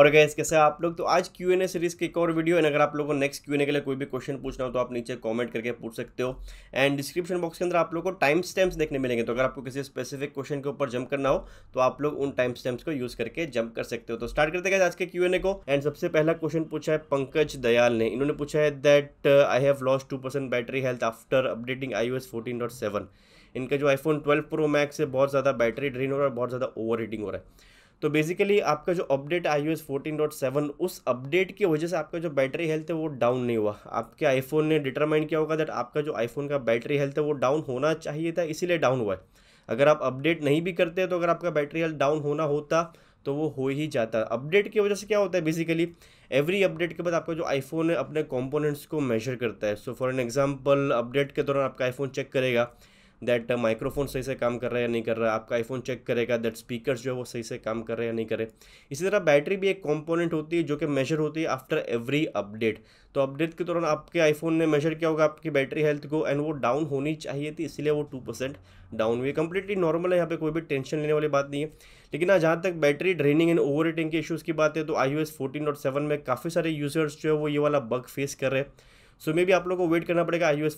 और गए इसके साथ आप लोग तो आज क्यू एन ए सीरीज़ की एक और वीडियो एंड अगर आप लोगों को नेक्स्ट क्यू एन ए के लिए कोई भी क्वेश्चन पूछना हो तो आप नीचे कमेंट करके पूछ सकते हो एंड डिस्क्रिप्शन बॉक्स के अंदर आप लोग को टाइम स्टैम्प्स देखने मिलेंगे तो अगर आपको किसी स्पेसिफिक क्वेश्चन के ऊपर जंप करना हो तो आप लोग उन टाइम स्टैम्प्स को यूज़ करके जंप कर सकते हो तो स्टार्ट करते गए आज के क्यू एन ए को एंड सबसे पहला क्वेश्चन पूछा है पंकज दयाल ने इन्होंने पूछा है that I have lost two percent battery health after updating I O S fourteen dot seven इनका जो आईफोन ट्वेल्व प्रो मैक्स है बहुत ज़्यादा बैटरी ड्रेन हो रहा है और बहुत ज़्यादा ओवर हीटिंग हो रहा है तो बेसिकली आपका जो update I O S seven उस अपडेट की वजह से आपका जो बैटरी हेल्थ है वो डाउन नहीं हुआ आपके आईफोन ने डिटरमाइन किया होगा दैट आपका जो आईफोन का बैटरी हेल्थ है वो डाउन होना चाहिए था इसीलिए डाउन हुआ है अगर आप अपडेट नहीं भी करते तो अगर आपका बैटरी हेल्थ डाउन होना होता तो वो हो ही जाता अपडेट की वजह से क्या होता है बेसिकली एवरी अपडेट के बाद आपका जो आईफोन है अपने कंपोनेंट्स को मेजर करता है so for an example update के दौरान आपका आईफोन चेक करेगा दैट माइक्रोफोन uh, सही से काम कर रहा है या नहीं कर रहा है आपका आईफोन चेक करेगा दैट स्पीकर जो है वो सही से काम कर रहे या नहीं करे इसी तरह बैटरी भी एक कॉम्पोनेंट होती है जो कि मेजर होती है आफ्टर एवरी अपडेट तो अपडेट के दौरान आपके आईफोन ने मेजर किया होगा आपकी बैटरी हेल्थ को एंड वो डाउन होनी चाहिए थी इसलिए वो टू परसेंट डाउन हुई कंप्लीटली नॉर्मल है यहाँ पे कोई भी टेंशन लेने वाली बात नहीं है लेकिन आज जहाँ तक बैटरी ड्रेनिंग एंड ओवर के इश्यूज़ की बात है तो आई ओ एस में काफ़ी सारे यूज़र्स जो है वो ये वाला बग फेस कर रहे हैं सो मे भी आप लोग को वेट करना पड़ेगा आई ओ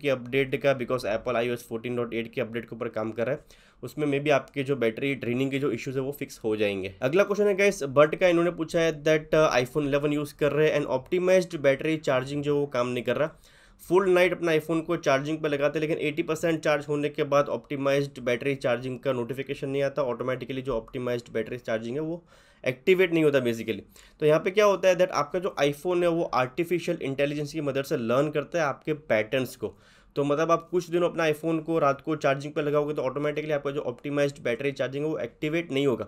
की अपडेट का बिकॉज एप्पल आई ओ की अपडेट के ऊपर काम कर रहा है उसमें मे भी आपके जो बैटरी ड्रेनिंग के जो इश्यूज है वो फिक्स हो जाएंगे अगला क्वेश्चन है गैस बट का इन्होंने पूछा है दैट आईफोन इलेवन यूज़ कर रहे हैं एंड ऑप्टिमाइज्ड बैटरी चार्जिंग जो वो काम नहीं कर रहा फुल नाइट अपना आईफोन को चार्जिंग पे लगाते लेकिन 80 परसेंट चार्ज होने के बाद ऑप्टिमाइज्ड बैटरी चार्जिंग का नोटिफिकेशन नहीं आता ऑटोमेटिकली जो ऑप्टिमाइज्ड बैटरी चार्जिंग है वो एक्टिवेट नहीं होता बेसिकली तो यहाँ पे क्या होता है दैट आपका जो आईफोन है वो आर्टिफिशियल इंटेलिजेंस की मदद से लर्न करता है आपके पैटर्न्स को तो मतलब आप कुछ दिनों अपना आईफोन को रात को चार्जिंग पर लगाओगे तो ऑटोमेटिकली आपका जो ऑप्टिमाइज बैटरी चार्जिंग है वो एक्टिवेट नहीं होगा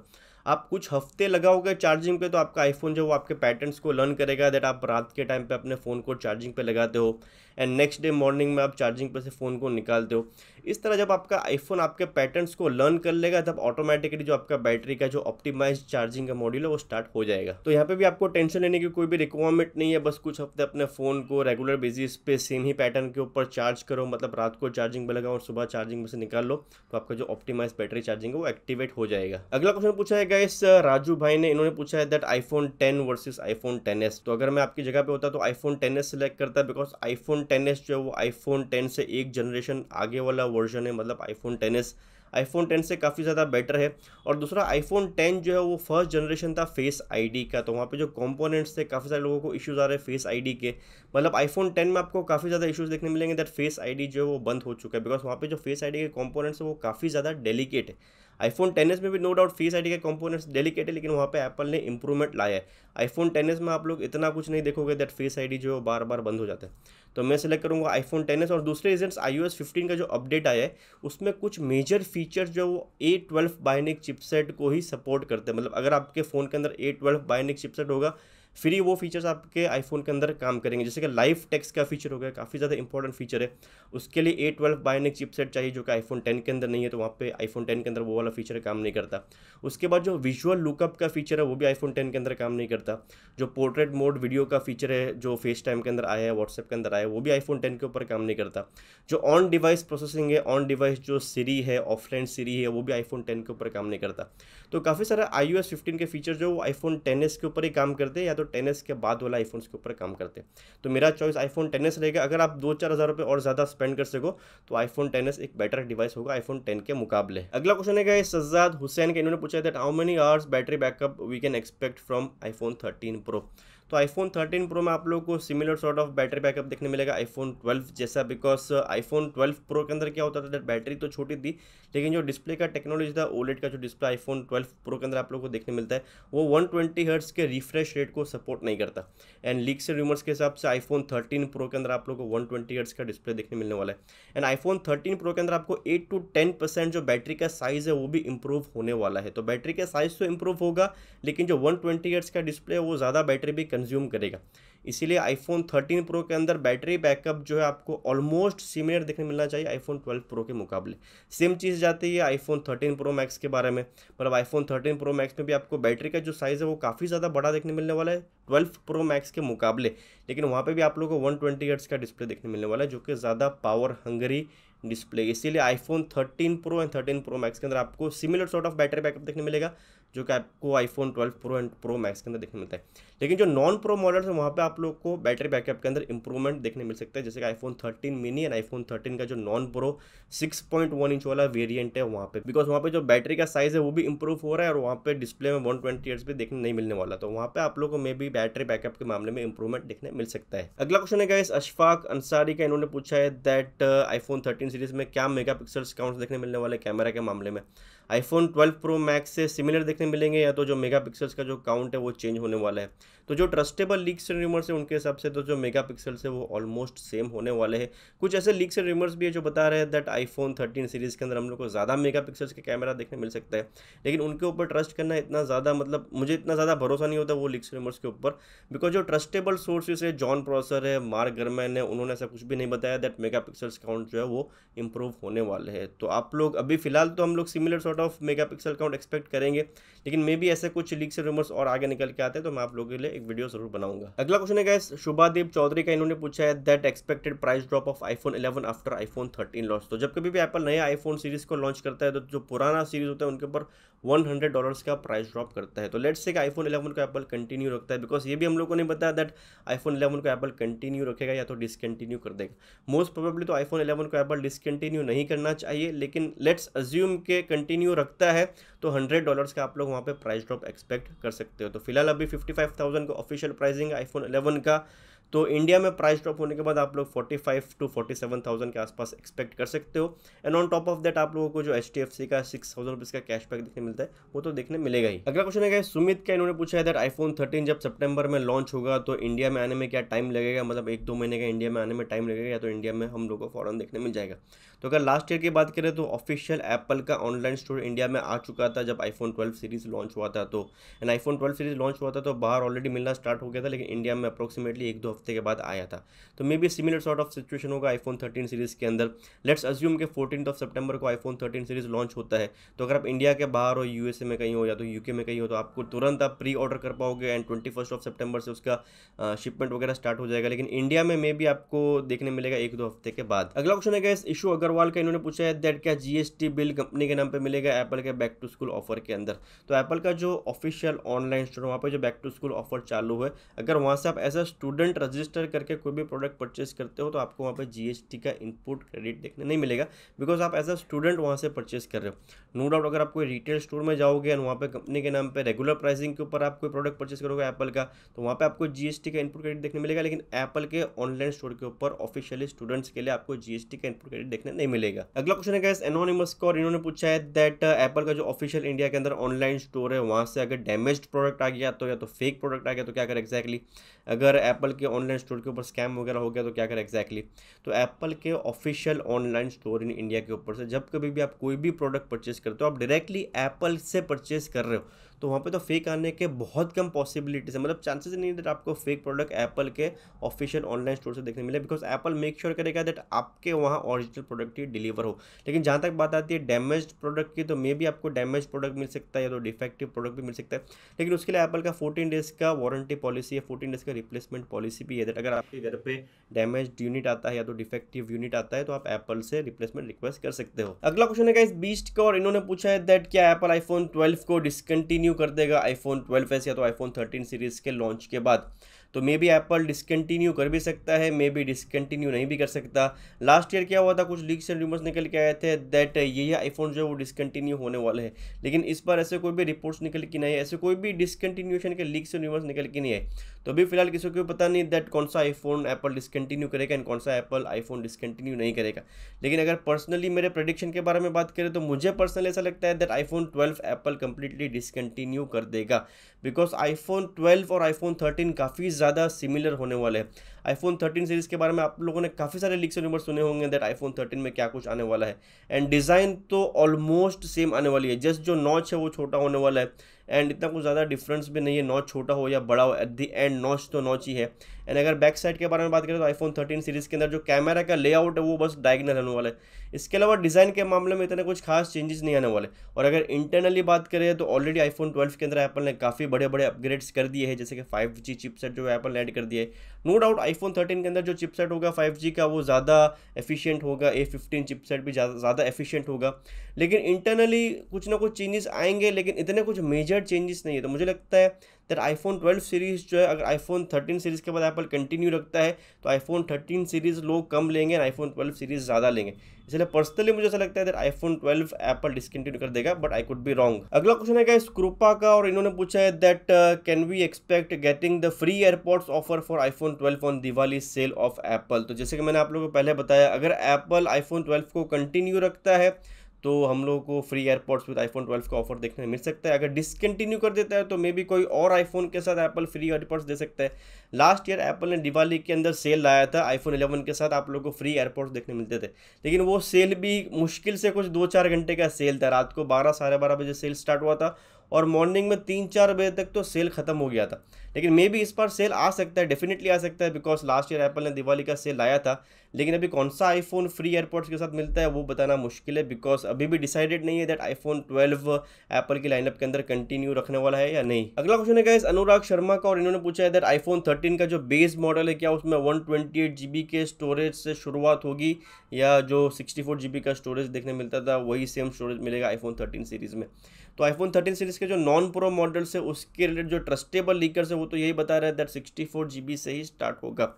आप कुछ हफ्ते लगाओगे चार्जिंग पे तो आपका आईफोन जो वो आपके पैटर्न्स को लर्न करेगा दैट आप रात के टाइम पे अपने फ़ोन को चार्जिंग पे लगाते हो एंड नेक्स्ट डे मॉर्निंग में आप चार्जिंग पे से फ़ोन को निकालते हो इस तरह जब आपका आईफोन आपके पैटर्न्स को लर्न कर लेगा तब ऑटोमेटिकली जो आपका बैटरी का जो ऑप्टिमाइज चार्जिंग का मॉड्यूल है वो स्टार्ट हो जाएगा तो यहाँ पे भी आपको टेंशन लेने की कोई भी रिक्वायरमेंट नहीं है बस कुछ हफ्ते अपने फ़ोन को रेगुलर बेसिस पे सेम ही पैटर्न के ऊपर चार्ज करो मतलब रात को चार्जिंग में लगाओ और सुबह चार्जिंग में से निकाल लो तो आपका जो ऑप्टिमाइज बैटरी चार्जिंग है वो एक्टिवेट हो जाएगा अगला क्वेश्चन पूछा है इस राजू भाई ने इन्होंने पूछा है that iPhone ten versus iPhone ten तो अगर मैं आपकी जगह पे होता तो आईफोन टेन सेलेक्ट करता बिकॉज आईफोन टेन जो है वो आईफोन टेन से एक जनरेशन आगे वाला वर्जन है मतलब iPhone ten S iPhone ten से काफ़ी ज़्यादा बेटर है और दूसरा आईफोन टेन जो है वो फर्स्ट जनरेशन था फेस आईडी का तो वहाँ पे जो कंपोनेंट्स थे काफ़ी सारे लोगों को इश्यूज़ आ रहे हैं फेस आईडी के मतलब आईफोन टेन में आपको काफ़ी ज़्यादा इश्यूज़ देखने मिलेंगे दैट फेस आईडी जो है वो बंद हो चुका है बिकॉज वहाँ पे जो फेस डी के कॉम्पोनेंट्स हैं वो काफ़ी ज़्यादा डेलीकेट है आईफोन टेनिस में भी नो डाउट फेस आईडी के कंपोनेंट्स डेलिकेट है लेकिन वहाँ पे एप्पल ने इंप्रूवमेंट लाया है आईफोन टेनिस में आप लोग इतना कुछ नहीं देखोगे दैट फेस आईडी जो बार बार बंद हो जाता है तो मैं सेलेक्ट करूँगा आईफोन टेनिस और दूसरे रीजन्स आई ओ का जो अपडेट आया है उसमें कुछ मेजर फीचर्स जो वो ए ट्वेल्व बायनिक चिपसेट को ही सपोर्ट करते हैं मतलब अगर आपके फ़ोन के अंदर ए ट्वेल्व बाइनिक चिपसेट होगा फ्री वो फीचर्स आपके आईफोन के अंदर काम करेंगे जैसे कि लाइव टेक्स का फीचर हो गया काफ़ी ज़्यादा इंपॉर्टेंट फीचर है उसके लिए ए ट्वेल्व बायोनिक चिपसेट चाहिए जो कि आईफोन टेन के अंदर नहीं है तो वहाँ पे आईफोन टेन के अंदर वो वाला फीचर काम नहीं करता उसके बाद जो विजुअल लुकअप का फीचर है वो भी आईफोन टेन के अंदर काम नहीं करता जो पोर्ट्रेट मोड वीडियो का फीचर है जो फेस टाइम के अंदर आया है व्हाट्सएप के अंदर आया है वो भी आईफोन टेन के ऊपर काम नहीं करता जो ऑन डिवाइस प्रोसेसिंग है ऑन डिवाइस जो सीरी है ऑफलाइन सीरी है वो भी आईफोन टेन के ऊपर काम नहीं करता तो काफ़ी सारा आई यू के फीचर जो वो आईफोन टेन के ऊपर ही काम करते हैं या तो टेन के बाद वाला आईफोन के ऊपर काम करते हैं तो मेरा चॉइस आईफोन टेन रहेगा अगर आप दो चार हज़ार रुपये और ज़्यादा स्पेंड कर सको तो आईफोन टेन एक बेटर डिवाइस होगा आईफोन टेन के मुकाबले अगला क्वेश्चन है सज्जाद हुसैन के इन्होंने पूछा that how many hours battery backup we can expect from iPhone thirteen pro तो आईफोन 13 प्रो में आप लोग को similar sort of battery backup देखने मिलेगा आईफोन 12 जैसा बिकॉज आईफोन 12 प्रो के अंदर क्या होता था बैटरी तो छोटी थी लेकिन जो डिस्प्ले का टेक्नोलॉजी था ओलेट का जो डिस्प्ले आईफोन 12 प्रो के अंदर आप लोग को देखने मिलता है वो वन ट्वेंटी के रिफ्रेश रेट को सपोर्ट नहीं करता एंड लीक से रूमर्स के हिसाब से आईफोन थर्टीन प्रो के अंदर आप लोग को वन ट्वेंटी का डिस्प्ले देखने मिलने वाला है एंड आईफोन थर्टीन प्रो के अंदर आपको एट टू टेन परसेंट जो बैटरी का साइज़ है वो भी इंप्रूव होने वाला है तो बैटरी का साइज़ तो इंप्रूव होगा लेकिन जो वन ट्वेंटी का डिस्प्ले है वो ज़्यादा बैटरी भी कंज्यूम करेगा इसीलिए आईफोन 13 प्रो के अंदर बैटरी बैकअप जो है आपको ऑलमोस्ट सिमिलर देखने मिलना चाहिए आईफोन 12 प्रो के मुकाबले सेम चीज़ जाती है आईफोन 13 प्रो मैक्स के बारे में मतलब आईफोन 13 प्रो मैक्स में भी आपको बैटरी का जो साइज़ है वो काफ़ी ज़्यादा बड़ा देखने मिलने वाला है ट्वेल्व प्रो मैक्स के मुकाबले लेकिन वहाँ पर भी आप लोग को वन ट्वेंटी का डिस्प्ले देखने मिलने वाला है जो कि ज़्यादा पावर हंगरी डिस्प्ले इसीलिए iPhone 13 pro and 13 pro max के अंदर आपको similar sort of battery backup देखने मिलेगा जो कि आपको iPhone 12 pro and pro max के अंदर देखने मिलता है लेकिन जो नॉन प्रो मॉडल्स हैं वहाँ पे आप लोग को बैटरी बैकअप के अंदर इंप्रूवमेंट देखने मिल सकता है जैसे कि आईफोन 13 मिनी एंड आईफोन 13 का जो नॉन प्रो 6.1 इंच वाला वेरियंट है वहाँ पे बिकॉज वहाँ पे जो बैटरी का साइज है वो भी इंप्रूव हो रहा है और वहाँ पे डिस्प्ले में वन ट्वेंटी भी देखने नहीं मिलने वाला तो वहाँ पर आप लोग को मे बी बैटरी बैकअप के मामले में इंप्रूवमेंट देखने मिल सकता है अगला क्वेश्चन है इस अशफाक अंसारी का इन्होंने पूछा है दैट आईफोन थर्टीन सीरीज में क्या मेगा पिक्सल्स काउंट देखने मिलने वाले कैमरा के मामले में आईफोन 12 प्रो मैक्स से सिमिलर देखने मिलेंगे या तो जो मेगा पिक्सल्स का जो काउंट है वो चेंज होने वाला है तो जो ट्रस्टेबल लीक्स एंड रूमर्स है उनके हिसाब से तो जो मेगा पिक्सल्स है वो ऑलमोस्ट सेम होने वाले हैं कुछ ऐसे लीक्स एंड रूमर्स भी है जो बता रहे हैं दैट आईफोन थर्टीन सीरीज़ के अंदर हम लोग को ज़्यादा मेगा पिक्सल्स के कैमरा देखने मिल सकता है लेकिन उनके ऊपर ट्रस्ट करना इतना ज़्यादा मतलब मुझे इतना ज़्यादा भरोसा नहीं होता वो लीक्स रूमर्स के ऊपर बिकॉज जो ट्रस्टेबल सोर्सेज है जॉन प्रोसर है मार्क गर्मैन है उन्होंने ऐसा कुछ भी नहीं बताया दैट मेगा पिक्सल्स काउंट जो है वो इंप्रूव होने वाले हैं तो आप लोग अभी फिलहाल तो हम लोग similar sort of mega pixel count expect करेंगे लेकिन मे भी ऐसे कुछ लीक्स रूमर्स और आगे निकल के आते हैं तो मैं आप लोगों के लिए एक वीडियो जरूर बनाऊंगा अगला क्वेश्चन है गैस शुभादीप चौधरी का इन्होंने पूछा है that expected price drop of iPhone 11 after iPhone 13 launch तो जब कभी भी एप्पल नया आईफोन सीरीज को लॉन्च करता है तो जो पुराना सीरीज होता है उनके ऊपर वन हंड्रेड डॉलर्स का प्राइस ड्रॉप करता है तो लेट्स से आईफोन इलेवन को एप्पल कंटिन्यू रखता है बिकॉज ये भी हम लोगों ने बताया पता दैट आईफोन इलेवन को एप्पल कंटिन्यू रखेगा या तो डिसकंटिन्यू कर देगा मोस्ट प्रोबेबली तो आईफोन इलेवन को एप्पल डिसकंटिन्यू नहीं करना चाहिए लेकिन लेट्स अज्यूम के कंटिन्यू रखता है तो हंड्रेड डॉलर्स का आप लोग वहाँ पर प्राइस ड्रॉप एक्सपेक्ट कर सकते हो तो फिलहाल अभी fifty five official pricing iPhone 11 का तो इंडिया में प्राइस ड्रॉप होने के बाद आप लोग 45 टू 47,000 के आसपास एक्सपेक्ट कर सकते हो and on top of that आप लोगों को जो एच का सिक्स थाउजेंड का कैशबैक देखने मिलता है वो तो देखने मिलेगा ही अगला क्वेश्चन है सुमित का इन्होंने पूछा है दैट आईफोन थर्टीन जब सेप्टेम्बर में लॉन्च होगा तो इंडिया में आने में क्या टाइम लगेगा मतलब एक दो महीने का इंडिया में आने में टाइम लगेगा या तो इंडिया में हम लोग को फॉरन देखने मिल जाएगा तो अगर लास्ट ईयर की बात करें तो ऑफिशियल एप्पल का ऑनलाइन स्टोर इंडिया में आ चुका था जब आईफोन 12 सीरीज़ लॉन्च हुआ था तो एंड आईफोन 12 सीरीज़ लॉन्च हुआ था तो बाहर ऑलरेडी मिलना स्टार्ट हो गया था लेकिन इंडिया में अप्रोक्सीमेटली एक दो हफ्ते के बाद आया था तो maybe similar sort of situation होगा आईफोन 13 सीरीज़ के अंदर लेट्स अज्यूम के फोर्टीन ऑफ सेप्टेम्बर को आईफोन 13 सीरीज़ लॉन्च होता है तो अगर आप इंडिया के बाहर हो यू में कहीं हो या तो यू में कहीं हो तो आपको तुरंत आप प्री ऑर्डर कर पाओगे एंड ट्वेंटी ऑफ सेप्टेम्बर से उसका शिपमेंट वगैरह स्टार्ट हो जाएगा लेकिन इंडिया में मे भी आपको देखने मिलेगा एक दो हफ्ते के बाद अगला क्वेश्चन है इस इशू अग्रवाल का इन्होंने पूछा है दैट क्या जीएसटी बिल कंपनी के नाम पर मिलेगा एप्पल के बैक टू स्कूल ऑफर के अंदर तो एप्पल का जो ऑफिशियल ऑनलाइन स्टोर वहाँ पर जो बैक टू स्कूल ऑफर चालू है अगर वहाँ से आप एज अ स्टूडेंट रजिस्टर करके कोई भी प्रोडक्ट परचेज करते हो तो आपको वहाँ पर जीएसटी का इनपुट क्रेडिट देखने नहीं मिलेगा बिकॉज आप एज अ स्टूडेंट वहाँ से परचेज कर रहे हो नो डाउट अगर आप कोई रिटेल स्टोर में जाओगे एंड वहाँ पर कंपनी के नाम पर रेगुलर प्राइसिंग के ऊपर आप कोई प्रोडक्ट परचेज करोगे एप्पल का तो वहाँ पर आपको जीएसटी का इनपुट क्रेडिट देखने मिलेगा लेकिन एप्पल के ऑनलाइन स्टोर के ऊपर ऑफिशियली स्टूडेंट्स के लिए आपको जीएसटी का इनपुट क्रेडिट देखने नहीं मिलेगा अगला क्वेश्चन है गैस एनोनिमस का और इन्होंने पूछा है दैट एप्पल uh, का जो ऑफिशियल इंडिया के अंदर ऑनलाइन स्टोर है वहाँ से अगर डैमेज प्रोडक्ट आ गया तो या तो फेक प्रोडक्ट आ गया तो क्या करें exactly? अगर एप्पल के ऑनलाइन स्टोर के ऊपर स्कैम वगैरह हो गया तो क्या करें एक्जैक्टली exactly? तो एप्पल के official online store in India के ऊपर से जब कभी भी आप कोई भी प्रोडक्ट परचेस करते हो आप डायरेक्टली एप्पल से परचेस कर रहे हो तो वहाँ पे तो फेक आने के बहुत कम पॉसिबिलिटीज है मतलब चांसेस नहीं है आपको फेक प्रोडक्ट एप्पल के ऑफिशियल ऑनलाइन स्टोर से देखने मिले बिकॉज एप्पल मेक श्योर करेगा दैट आपके वहाँ ऑरिजिनल प्रोडक्ट ही डिलीवर हो लेकिन जहाँ तक बात आती है डैमेज प्रोडक्ट की तो मे भी आपको डैमेज प्रोडक्ट मिल सकता है या तो डिफेक्टिव प्रोडक्ट भी मिल सकता है लेकिन उसके लिए एप्पल का फोर्टीन डेज का वारंटी पॉलिसी है फोर्टीन डेज का रिप्लेसमेंट पॉलिसी भी है दैट अगर आपके घर पर डैमेज यूनिट आता है या तो डिफेक्टिव यूनिट आता है तो आप एप्पल से रिप्लेसमेंट रिक्वेस्ट कर सकते हो अगला क्वेश्चन है इस बीस्ट का और इन्होंने पूछा है दैट क्या एप्पल आईफोन ट्वेल्व को डिसकंटिन्यू कंटिन्यू कर देगा आईफोन 12s या तो आईफोन 13 सीरीज़ के लॉन्च के बाद तो मे बी एप्पल डिसकंटिन्यू कर भी सकता है मे बी डिसकंटिन्यू नहीं भी कर सकता लास्ट ईयर क्या हुआ था कुछ लीक्स एंड रूमर्स निकल के आए थे दैट ये आईफोन जो है वो डिसकंटिन्यू होने वाले हैं लेकिन इस पर ऐसे कोई भी रिपोर्ट्स निकल के नहीं है ऐसे कोई भी डिसकंटिन्यूशन के लीक्स एंड रूमर्स निकल के नहीं है तो अभी फिलहाल किसी को पता नहीं दैट कौन सा आईफोन एप्पल डिसकंटिन्यू करेगा एंड कौन सा एप्पल आईफोन डिसकंटिन्यू नहीं करेगा लेकिन अगर पर्सनली मेरे प्रडिक्शन के बारे में बात करें तो मुझे पर्सनली ऐसा लगता है that iPhone twelve Apple completely discontinue कर देगा बिकॉज आईफोन ट्वेल्व और आईफोन थर्टीन काफ़ी ज़्यादा सिमिलर होने वाले हैं आईफोन थर्टीन सीरीज़ के बारे में आप लोगों ने काफ़ी सारे लिख्स रूमर सुने होंगे दैट आईफोन थर्टीन में क्या कुछ आने वाला है एंड डिज़ाइन तो ऑलमोस्ट सेम आने वाली है जस्ट जो नॉच है वो छोटा होने वाला है एंड इतना कुछ ज़्यादा डिफरेंस भी नहीं है नॉच छोटा हो या बड़ा हो एट दी एंड नॉच तो नॉच ही है एंड अगर बैक साइड के बारे में बात करें तो आईफोन थर्टीन सीरीज़ के अंदर जो कैमरा का लेआउट है वो बस डायगनल होने वाला है इसके अलावा डिज़ाइन के मामले में इतने कुछ खास चेंजेस नहीं आने वाले और अगर इंटरनली बात करें तो ऑलरेडी आईफोन ट्वेल्व के अंदर एप्पल ने काफ़ी बड़े बड़े अपग्रेड्स कर दिए हैं जैसे कि फाइव जी चिपसेट जो एप्पल ने ऐड कर दिए no doubt I iPhone thirteen के अंदर जो चिपसेट होगा फाइव जी का वो ज़्यादा एफिशिएंट होगा ए फिफ्टीन चिपसेट भी ज़्यादा एफिशिएंट होगा लेकिन इंटरनली कुछ ना कुछ चेंजेस आएंगे लेकिन इतने कुछ मेजर चेंजेस नहीं है तो मुझे लगता है दैट आईफोन 12 सीरीज़ जो है अगर आईफोन 13 सीरीज़ के बाद एप्पल कंटिन्यू रखता है तो आईफोन 13 सीरीज़ लोग कम लेंगे आई आईफोन 12 सीरीज़ ज़्यादा लेंगे इसलिए पर्सनली मुझे ऐसा लगता है दैट आईफोन 12 एप्पल डिसकंटिन्यू कर देगा but I could be wrong अगला क्वेश्चन है इस कृपा का और इन्होंने पूछा है that can we expect getting the free AirPods offer for iPhone twelve on Diwali sale of Apple तो जैसे कि मैंने आप लोगों को पहले बताया अगर एप्पल आईफोन ट्वेल्व को कंटिन्यू रखता है तो हम लोगों को फ्री एयरपोर्ट्स विद आईफोन 12 का ऑफर देखने मिल सकता है अगर डिसकंटिन्यू कर देता है तो मे बी कोई और आईफोन के साथ एप्पल फ्री एयरपोर्ट्स दे सकता है लास्ट ईयर एप्पल ने दिवाली के अंदर सेल लाया था आईफोन 11 के साथ आप लोग को फ्री एयरपोर्ट्स देखने मिलते थे लेकिन वो सेल भी मुश्किल से कुछ दो चार घंटे का सेल था रात को बारह साढ़े बारह बजे सेल स्टार्ट हुआ था और मॉर्निंग में तीन चार बजे तक तो सेल खत्म हो गया था लेकिन मे भी इस बार सेल आ सकता है डेफिनेटली आ सकता है बिकॉज लास्ट ईयर एप्पल ने दिवाली का सेल लाया था लेकिन अभी कौन सा आईफोन फ्री एयरपोर्ट्स के साथ मिलता है वो बताना मुश्किल है बिकॉज अभी भी डिसाइडेड नहीं है दैट आईफोन 12 एप्पल की लाइनअप के अंदर कंटिन्यू रखने वाला है या नहीं अगला क्वेश्चन है इस अनुराग शर्मा का और इन्होंने पूछा है दैट आईफोन थर्टीन का जो बेस मॉडल है क्या उसमें one twenty eight G B के स्टोरेज से शुरुआत होगी या जो सिक्सटी फोर जी बी का स्टोरेज देखने मिलता था वही सेम स्टोरेज मिलेगा आईफोन थर्टीन सीरीज़ में तो आईफोन थर्टीन सीरीज़ के जो नॉन प्रो मॉडल्स है उसके रिलेटेड जो ट्रस्टेबल लीकर्स है वो तो यही बता रहे हैं that sixty four G B से ही स्टार्ट होगा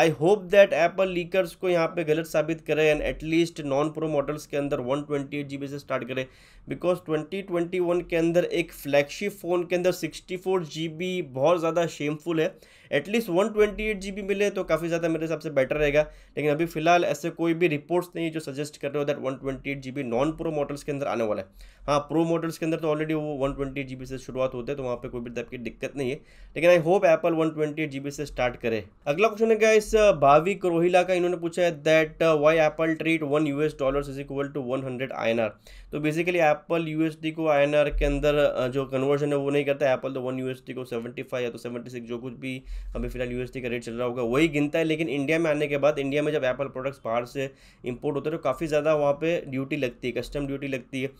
I hope that Apple leakers को यहाँ पे गलत साबित करें and at least non pro models के अंदर one twenty eight G B से स्टार्ट करें बिकॉज ट्वेंटी ट्वेंटी वन के अंदर एक फ्लैगशिप फ़ोन के अंदर सिक्सटी फोर जी बी बहुत ज़्यादा शेमफुल है at least one twenty eight G B मिले तो काफ़ी ज़्यादा मेरे हिसाब से बेटर रहेगा लेकिन अभी फिलहाल ऐसे कोई भी रिपोर्ट्स नहीं जो सजेस्ट कर रहे हो that one twenty eight G B non pro models के अंदर आने वाला है हाँ प्रो मॉडल्स के अंदर तो ऑलरेडी वो वन ट्वेंटी जी बी से शुरुआत होते हैं तो वहाँ पर कोई भी टाइप की दिक्कत नहीं है लेकिन I hope Apple one twenty eight G B से स्टार्ट करे अगला क्वेश्चन है इस भाविक रोहिला का इन्होंने पूछा है that why Apple treat one U S dollar is equal to one hundred I N R तो basically Apple U S D को आई एन आर के अंदर uh, जो कन्वर्जन है वो नहीं करता एप्पल तो वन यू एस डी को सेवेंटी फाइव या तो सेवेंटी सिक्स जो कुछ भी अभी फिलहाल यूएसडी का रेट चल रहा होगा वही गिनता है लेकिन इंडिया में आने के बाद इंडिया में जब एप्पल प्रोडक्ट्स बाहर से इम्पोर्ट होते हैं तो काफ़ी ज़्यादा वहाँ पर ड्यूटी लगती है कस्टम ड्यूटी लगती है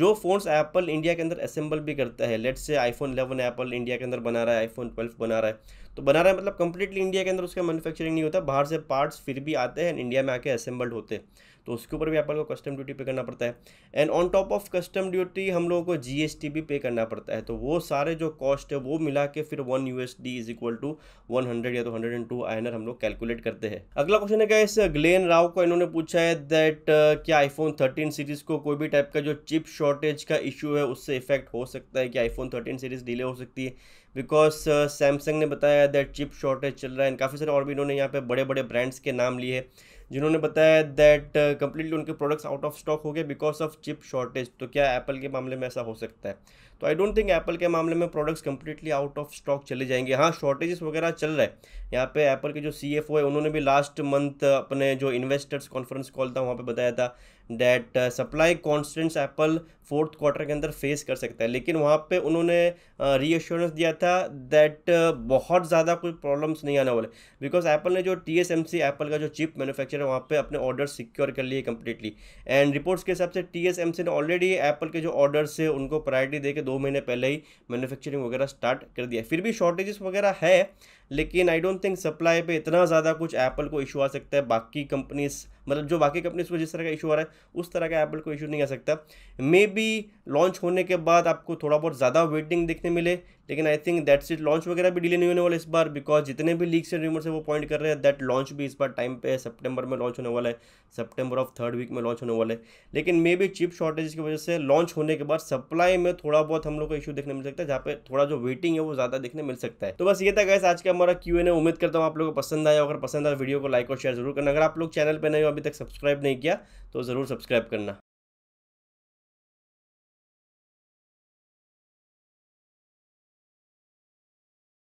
जो फ़ोन्स एप्पल इंडिया के अंदर असेंबल भी करता है let's say iPhone 11 Apple India के अंदर बना रहा है आईफोन 12 बना रहा है तो बना रहा है मतलब कंप्लीटली इंडिया के अंदर उसका मैनुफैक्चरिंग नहीं होता बाहर से पार्ट्स फिर भी आते हैं इंडिया में आके असेंबल्ड होते हैं तो उसके ऊपर भी एप्पल को कस्टम ड्यूटी पे करना पड़ता है and on top of custom duty हम लोगों को जीएसटी भी पे करना पड़ता है तो वो सारे जो कॉस्ट है वो मिला के फिर one U is equal to one hundred या तो हंड्रेड एंड टू आई हम लोग कैलकुलेट करते हैं अगला क्वेश्चन है क्या इस ग्लेन राव को इन्होंने पूछा है दैट uh, क्या आईफोन थर्टीन सीरीज को कोई भी टाइप का जो चिप शॉर्टेज का इशू है उससे इफेक्ट हो सकता है कि आईफोन थर्टीन सीरीज डिले हो सकती है बिकॉज सैमसंग uh, ने बताया दैट चिप शॉर्टेज चल रहा है एंड काफ़ी सारे और भी इन्होंने यहाँ पे बड़े बड़े ब्रांड्स के नाम लिए जिन्होंने बताया दैट कम्प्लीटली uh, उनके प्रोडक्ट्स आउट ऑफ स्टॉक हो गए बिकॉज ऑफ चिप शॉर्टेज तो क्या एप्पल के मामले में ऐसा हो सकता है तो आई डोंट थिंक एप्पल के मामले में products completely out of stock चले जाएंगे हाँ शॉर्टेजेस वगैरह चल रहे हैं यहाँ पे एप्पल के जो सी है उन्होंने भी लास्ट मंथ uh, अपने जो इन्वेस्टर्स कॉन्फ्रेंस कॉल था वहाँ पर बताया था that supply constants Apple fourth quarter के अंदर फेस कर सकता है लेकिन वहाँ पे उन्होंने uh, दिया था दैट uh, बहुत ज़्यादा कोई प्रॉब्लम्स नहीं आने वाले बिकॉज एप्पल ने जो T S M C Apple का जो चिप मैन्युफैक्चर है वहाँ पे अपने ऑर्डर सिक्योर कर लिए कम्प्लीटली एंड रिपोर्ट्स के हिसाब से टी एस एम सी ने ऑलरेडी एप्पल के जो ऑर्डर्स है उनको प्रायोरिटी दे के दो महीने पहले ही मैन्युफैक्चरिंग वगैरह स्टार्ट कर दिया फिर भी शॉर्टेजेस वगैरह है लेकिन आई डोंट थिंक सप्लाई पर इतना ज़्यादा कुछ एप्पल को इशू आ सकता है बाकी कंपनीज मतलब जो बाकी कंपनीज को जिस तरह का इशू आ रहा है उस तरह का एप्पल को इशू नहीं आ सकता मे बी लॉन्च होने के बाद आपको थोड़ा बहुत ज़्यादा वेटिंग देखने मिले लेकिन I think that seat launch वगैरह भी डिले नहीं होने वाला इस बार बिकॉज जितने भी लीक्स एंड रूमर्स है वो पॉइंट कर रहे हैं दैट लॉन्च भी इस बार टाइम पे सितंबर में लॉन्च होने वाला है सितंबर ऑफ थर्ड वीक में लॉन्च होने वाला है लेकिन मे बी चिप शॉर्टेज की वजह से लॉन्च होने के बाद सप्लाई में थोड़ा बहुत हम लोग को इशू देखने मिल सकता है जहाँ पे थोड़ा जो वेटिंग है वो ज़्यादा देखने मिल सकता है तो बस ये था गैस आज का हमारा क्यू एन उम्मीद करता हूँ आप लोग को पसंद आया अगर पसंद आया वीडियो तो को लाइक और शेयर जरूर करना अगर आप लोग चैनल पर नहीं हो अभी तक सब्सक्राइब नहीं किया तो ज़रूर सब्सक्राइब करना